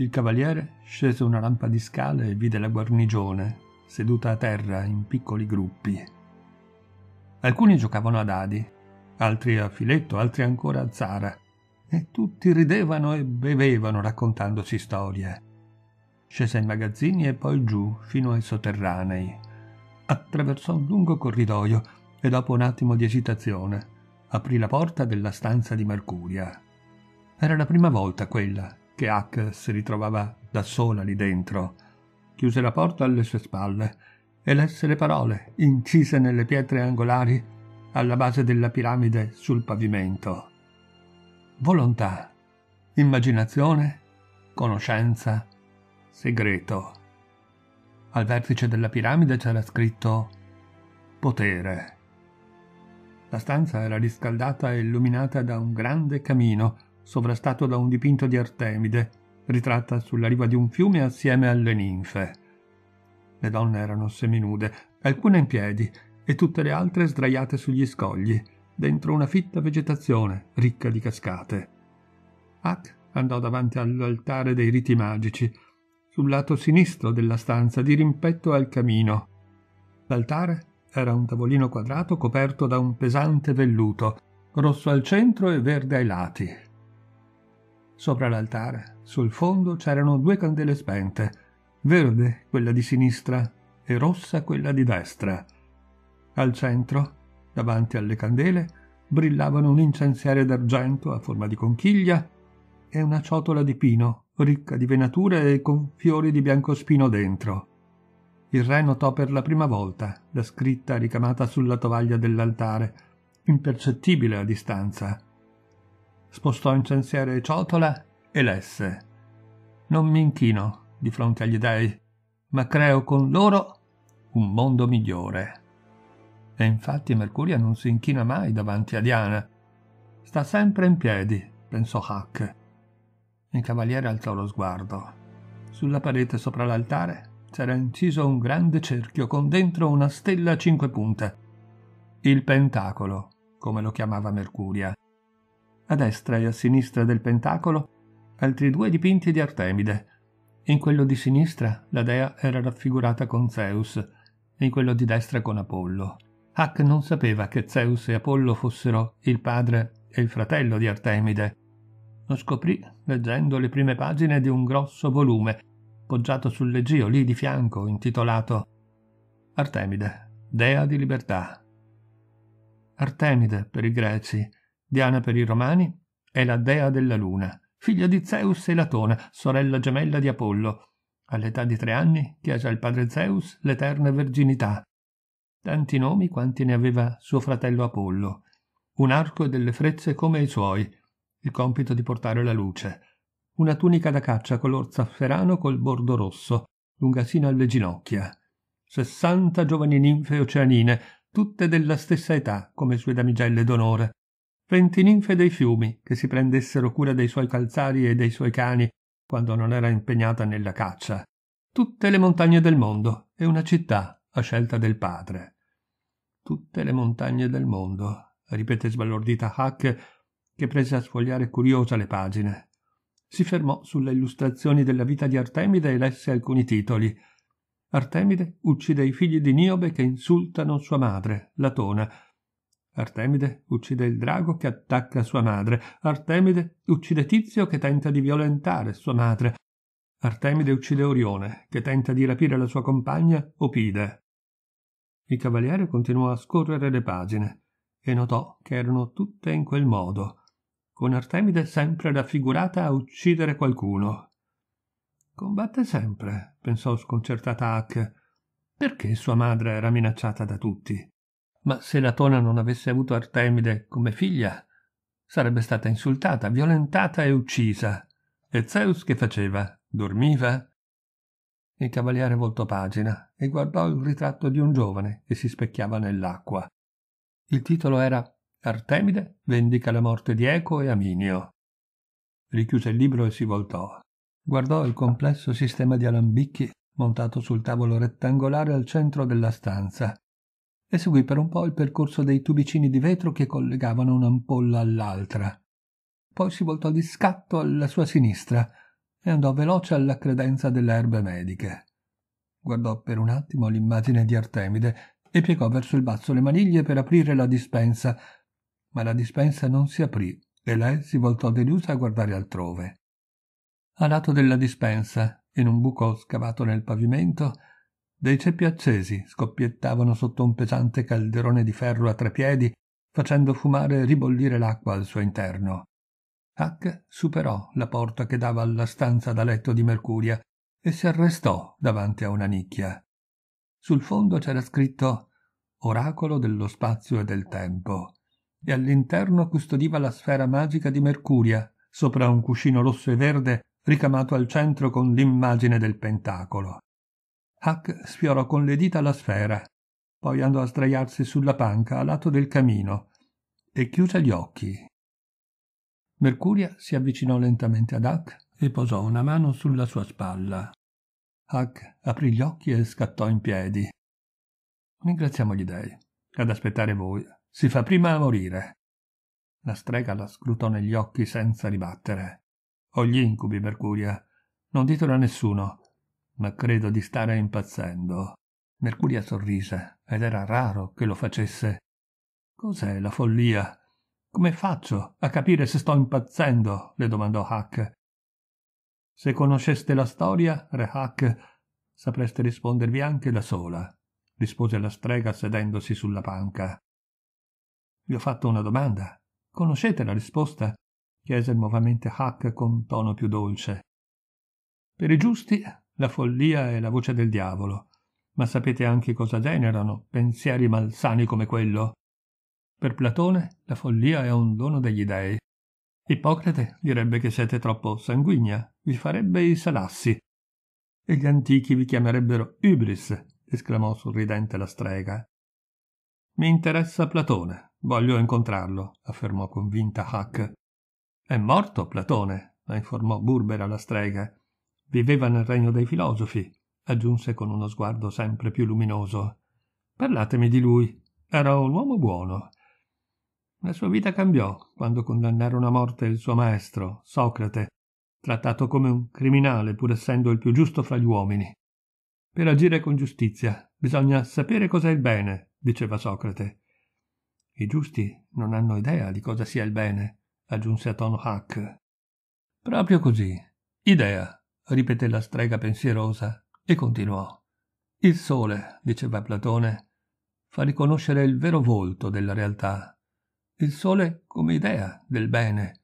Il cavaliere scese una rampa di scale e vide la guarnigione, seduta a terra in piccoli gruppi. Alcuni giocavano a dadi, altri a filetto, altri ancora a zara, e tutti ridevano e bevevano raccontandosi storie. Scese ai magazzini e poi giù, fino ai sotterranei. Attraversò un lungo corridoio e dopo un attimo di esitazione aprì la porta della stanza di Mercuria. Era la prima volta quella che Huck si ritrovava da sola lì dentro. Chiuse la porta alle sue spalle e lesse le parole incise nelle pietre angolari alla base della piramide sul pavimento. Volontà, immaginazione, conoscenza, segreto. Al vertice della piramide c'era scritto potere. La stanza era riscaldata e illuminata da un grande camino sovrastato da un dipinto di Artemide, ritratta sulla riva di un fiume assieme alle ninfe. Le donne erano seminude, alcune in piedi e tutte le altre sdraiate sugli scogli, dentro una fitta vegetazione ricca di cascate. Ak andò davanti all'altare dei riti magici, sul lato sinistro della stanza, di rimpetto al camino. L'altare era un tavolino quadrato coperto da un pesante velluto, rosso al centro e verde ai lati. Sopra l'altare, sul fondo, c'erano due candele spente, verde quella di sinistra e rossa quella di destra. Al centro, davanti alle candele, brillavano un incensiere d'argento a forma di conchiglia e una ciotola di pino ricca di venature e con fiori di biancospino dentro. Il re notò per la prima volta la scritta ricamata sulla tovaglia dell'altare, impercettibile a distanza, spostò in censiero i ciotola e lesse. Non mi inchino di fronte agli dèi, ma creo con loro un mondo migliore. E infatti Mercuria non si inchina mai davanti a Diana. Sta sempre in piedi, pensò Huck. Il cavaliere alzò lo sguardo. Sulla parete sopra l'altare c'era inciso un grande cerchio con dentro una stella a cinque punte. Il pentacolo, come lo chiamava Mercuria a destra e a sinistra del pentacolo, altri due dipinti di Artemide. In quello di sinistra la dea era raffigurata con Zeus, e in quello di destra con Apollo. Huck non sapeva che Zeus e Apollo fossero il padre e il fratello di Artemide. Lo scoprì leggendo le prime pagine di un grosso volume, poggiato sul leggio lì di fianco, intitolato Artemide, dea di libertà. Artemide per i greci Diana per i romani è la dea della luna, figlia di Zeus e Latona, sorella gemella di Apollo. All'età di tre anni chiese al padre Zeus l'eterna verginità. Tanti nomi quanti ne aveva suo fratello Apollo. Un arco e delle frecce come i suoi, il compito di portare la luce. Una tunica da caccia color zafferano col bordo rosso, lunga sino alle ginocchia. Sessanta giovani ninfe oceanine, tutte della stessa età come sue damigelle d'onore venti ninfe dei fiumi che si prendessero cura dei suoi calzari e dei suoi cani quando non era impegnata nella caccia, tutte le montagne del mondo e una città a scelta del padre. Tutte le montagne del mondo, ripete sbalordita Hack, che prese a sfogliare curiosa le pagine. Si fermò sulle illustrazioni della vita di Artemide e lesse alcuni titoli. Artemide uccide i figli di Niobe che insultano sua madre, Latona, Artemide uccide il drago che attacca sua madre. Artemide uccide Tizio che tenta di violentare sua madre. Artemide uccide Orione che tenta di rapire la sua compagna Opide. Il cavaliere continuò a scorrere le pagine e notò che erano tutte in quel modo, con Artemide sempre raffigurata a uccidere qualcuno. Combatte sempre, pensò sconcertata Hack. Perché sua madre era minacciata da tutti? Ma se Latona non avesse avuto Artemide come figlia, sarebbe stata insultata, violentata e uccisa. E Zeus che faceva? Dormiva? Il cavaliere voltò pagina e guardò il ritratto di un giovane che si specchiava nell'acqua. Il titolo era Artemide vendica la morte di Eco e Aminio. Richiuse il libro e si voltò. Guardò il complesso sistema di alambicchi montato sul tavolo rettangolare al centro della stanza e seguì per un po' il percorso dei tubicini di vetro che collegavano un'ampolla all'altra. Poi si voltò di scatto alla sua sinistra e andò veloce alla credenza delle erbe mediche. Guardò per un attimo l'immagine di Artemide e piegò verso il basso le maniglie per aprire la dispensa, ma la dispensa non si aprì e lei si voltò delusa a guardare altrove. A lato della dispensa, in un buco scavato nel pavimento, dei ceppi accesi scoppiettavano sotto un pesante calderone di ferro a tre piedi, facendo fumare e ribollire l'acqua al suo interno. Huck superò la porta che dava alla stanza da letto di Mercuria e si arrestò davanti a una nicchia. Sul fondo c'era scritto Oracolo dello spazio e del tempo, e all'interno custodiva la sfera magica di Mercuria, sopra un cuscino rosso e verde ricamato al centro con l'immagine del pentacolo. Huck sfiorò con le dita la sfera, poi andò a sdraiarsi sulla panca a lato del camino e chiuse gli occhi. Mercuria si avvicinò lentamente ad Huck e posò una mano sulla sua spalla. Huck aprì gli occhi e scattò in piedi. Ringraziamo gli dei. Ad aspettare voi si fa prima a morire. La strega la scrutò negli occhi senza ribattere. Ho gli incubi, Mercuria. Non ditelo a nessuno ma credo di stare impazzendo. Mercuria sorrise, ed era raro che lo facesse. Cos'è la follia? Come faccio a capire se sto impazzendo? le domandò Huck. Se conosceste la storia, re Huck, sapreste rispondervi anche da sola, rispose la strega sedendosi sulla panca. Vi ho fatto una domanda. Conoscete la risposta? chiese nuovamente Huck con tono più dolce. Per i giusti la follia e la voce del diavolo. Ma sapete anche cosa generano pensieri malsani come quello? Per Platone la follia è un dono degli dèi. Ippocrate direbbe che siete troppo sanguigna, vi farebbe i salassi. E gli antichi vi chiamerebbero Ibris, esclamò sorridente la strega. Mi interessa Platone, voglio incontrarlo, affermò convinta Huck. È morto Platone, la informò burbera la strega. Viveva nel regno dei filosofi, aggiunse con uno sguardo sempre più luminoso. Parlatemi di lui. Era un uomo buono. La sua vita cambiò quando condannarono a morte il suo maestro, Socrate, trattato come un criminale pur essendo il più giusto fra gli uomini. Per agire con giustizia bisogna sapere cos'è il bene, diceva Socrate. I giusti non hanno idea di cosa sia il bene, aggiunse a tono Hack. Proprio così. Idea, ripeté la strega pensierosa e continuò. Il sole, diceva Platone, fa riconoscere il vero volto della realtà. Il sole come idea del bene,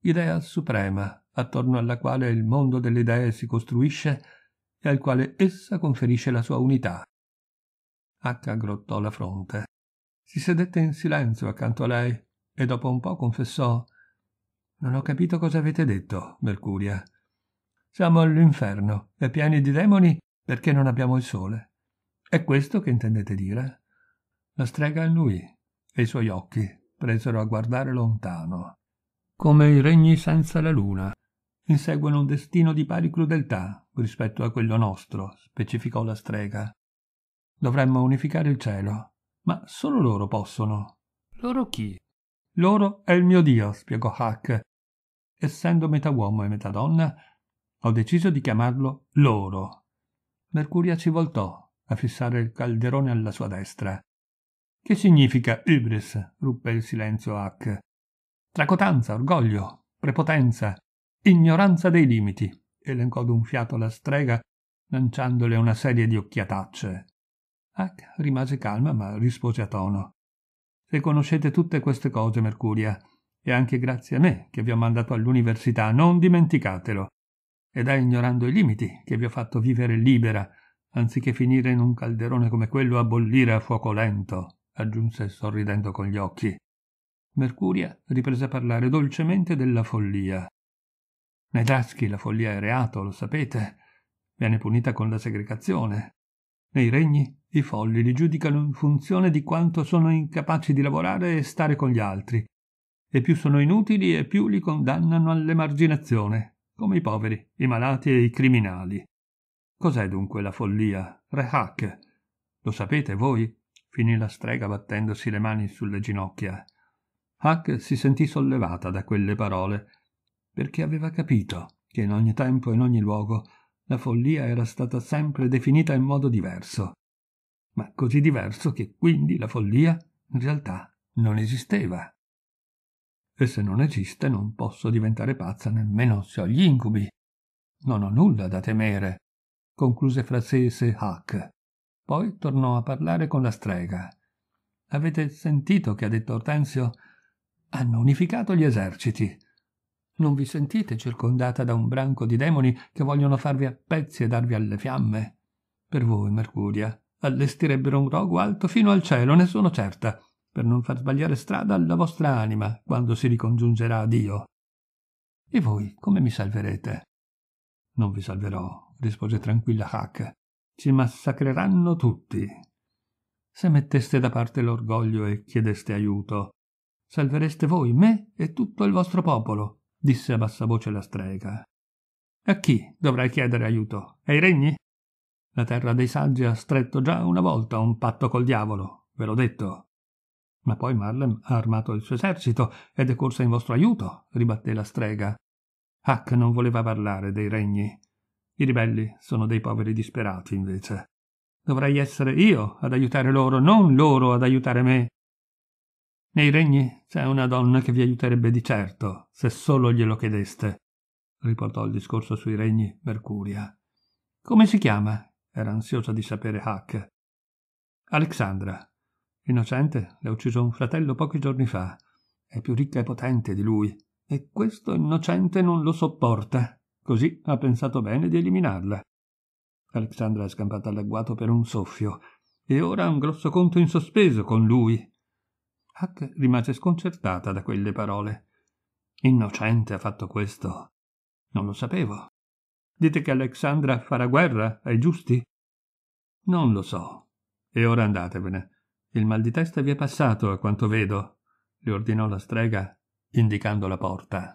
idea suprema attorno alla quale il mondo delle idee si costruisce e al quale essa conferisce la sua unità. H aggrottò la fronte. Si sedette in silenzio accanto a lei e dopo un po' confessò Non ho capito cosa avete detto, Mercuria. Siamo all'inferno e pieni di demoni perché non abbiamo il sole. È questo che intendete dire? La strega annui e i suoi occhi presero a guardare lontano, come i regni senza la luna. Inseguono un destino di pari crudeltà rispetto a quello nostro, specificò la strega. Dovremmo unificare il cielo, ma solo loro possono. Loro chi? Loro è il mio Dio, spiegò Huck. Essendo metà uomo e metà donna, ho deciso di chiamarlo loro. Mercuria ci voltò a fissare il calderone alla sua destra. Che significa ibris? ruppe il silenzio Hack. Tracotanza, orgoglio, prepotenza, ignoranza dei limiti, elencò d'un fiato la strega, lanciandole una serie di occhiatacce. Hack rimase calma ma rispose a tono. Se conoscete tutte queste cose, Mercuria, e anche grazie a me che vi ho mandato all'università, non dimenticatelo ed è ignorando i limiti che vi ho fatto vivere libera, anziché finire in un calderone come quello a bollire a fuoco lento, aggiunse sorridendo con gli occhi. Mercuria riprese a parlare dolcemente della follia. Nei Daschi la follia è reato, lo sapete. Viene punita con la segregazione. Nei regni i folli li giudicano in funzione di quanto sono incapaci di lavorare e stare con gli altri. E più sono inutili e più li condannano all'emarginazione, come i poveri, i malati e i criminali. Cos'è dunque la follia? re Rehak. Lo sapete voi? finì la strega battendosi le mani sulle ginocchia. Hack si sentì sollevata da quelle parole, perché aveva capito che in ogni tempo e in ogni luogo la follia era stata sempre definita in modo diverso, ma così diverso che quindi la follia in realtà non esisteva e se non esiste non posso diventare pazza nemmeno se ho gli incubi. Non ho nulla da temere, concluse fra sé frazzese Huck. Poi tornò a parlare con la strega. Avete sentito che ha detto Ortensio? Hanno unificato gli eserciti. Non vi sentite circondata da un branco di demoni che vogliono farvi a pezzi e darvi alle fiamme? Per voi, Mercuria, allestirebbero un rogo alto fino al cielo, ne sono certa per non far sbagliare strada alla vostra anima quando si ricongiungerà a Dio. E voi come mi salverete? Non vi salverò, rispose tranquilla Hack. Ci massacreranno tutti. Se metteste da parte l'orgoglio e chiedeste aiuto, salvereste voi, me e tutto il vostro popolo, disse a bassa voce la strega. A chi dovrai chiedere aiuto? Ai regni? La terra dei saggi ha stretto già una volta un patto col diavolo, ve l'ho detto. Ma poi Marlem ha armato il suo esercito ed è corsa in vostro aiuto, ribatté la strega. Huck non voleva parlare dei regni. I ribelli sono dei poveri disperati, invece. Dovrei essere io ad aiutare loro, non loro ad aiutare me. Nei regni c'è una donna che vi aiuterebbe di certo, se solo glielo chiedeste, riportò il discorso sui regni Mercuria. Come si chiama? era ansiosa di sapere Huck. Alexandra, Innocente le ha ucciso un fratello pochi giorni fa. È più ricca e potente di lui. E questo innocente non lo sopporta. Così ha pensato bene di eliminarla. Alexandra è scampata all'agguato per un soffio. E ora ha un grosso conto in sospeso con lui. Huck rimase sconcertata da quelle parole. Innocente ha fatto questo. Non lo sapevo. Dite che Alexandra farà guerra ai giusti? Non lo so. E ora andatevene. Il mal di testa vi è passato, a quanto vedo, le ordinò la strega, indicando la porta.